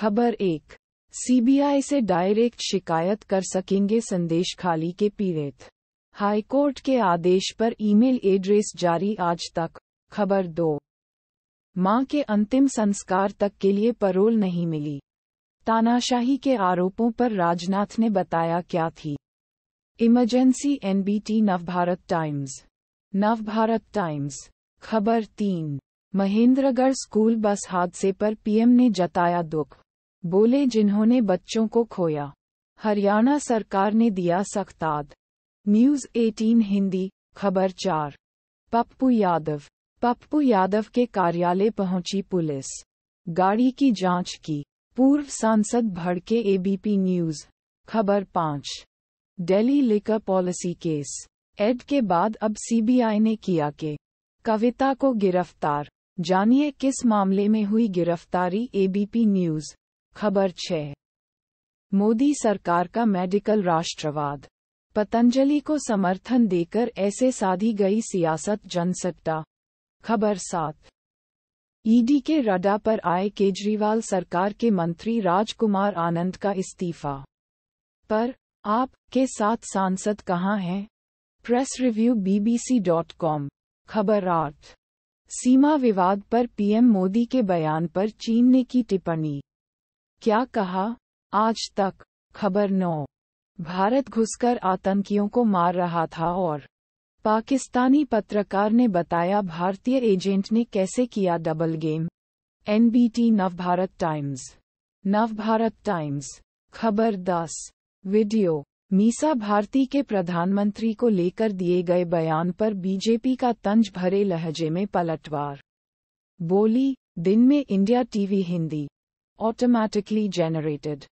खबर एक सीबीआई से डायरेक्ट शिकायत कर सकेंगे संदेश खाली के पीड़ित हाईकोर्ट के आदेश पर ईमेल एड्रेस जारी आज तक खबर दो मां के अंतिम संस्कार तक के लिए परोल नहीं मिली तानाशाही के आरोपों पर राजनाथ ने बताया क्या थी emergency NBT Navbharat Times Navbharat Times खबर तीन महेंद्रगढ़ स्कूल बस हादसे पर पीएम ने जताया दुख बोले जिन्होंने बच्चों को खोया हरियाणा सरकार ने दिया सख्ताद न्यूज 18 हिंदी खबर चार पप्पू यादव पप्पू यादव के कार्यालय पहुंची पुलिस गाड़ी की जांच की पूर्व सांसद भड़के एबीपी न्यूज खबर पांच daily liquor policy case ED के बाद अब सीबीआई ने किया के कविता को गिरफ्तार जानिए किस मामले में हुई गिरफ्तारी एबीपी न्यूज खबर छः मोदी सरकार का मेडिकल राष्ट्रवाद पतंजलि को समर्थन देकर ऐसे साधी गई सियासत जनसत्ता खबर सात ईडी के रडा पर आए केजरीवाल सरकार के मंत्री राजकुमार आनंद का इस्तीफा पर आप के साथ सांसद कहाँ हैं press review BBC dot com खबर आठ सीमा विवाद पर पीएम मोदी के बयान पर चीन ने की टिप्पणी क्या कहा आज तक खबर नौ भारत घुसकर आतंकियों को मार रहा था और पाकिस्तानी पत्रकार ने बताया भारतीय एजेंट ने कैसे किया double game NBT Navbharat Times Navbharat Times खबर दस वीडियो मीसा भारती के प्रधानमंत्री को लेकर दिए गए बयान पर बीजेपी का तंज भरे लहजे में पलटवार बोली दिन में India TV Hindi automatically generated.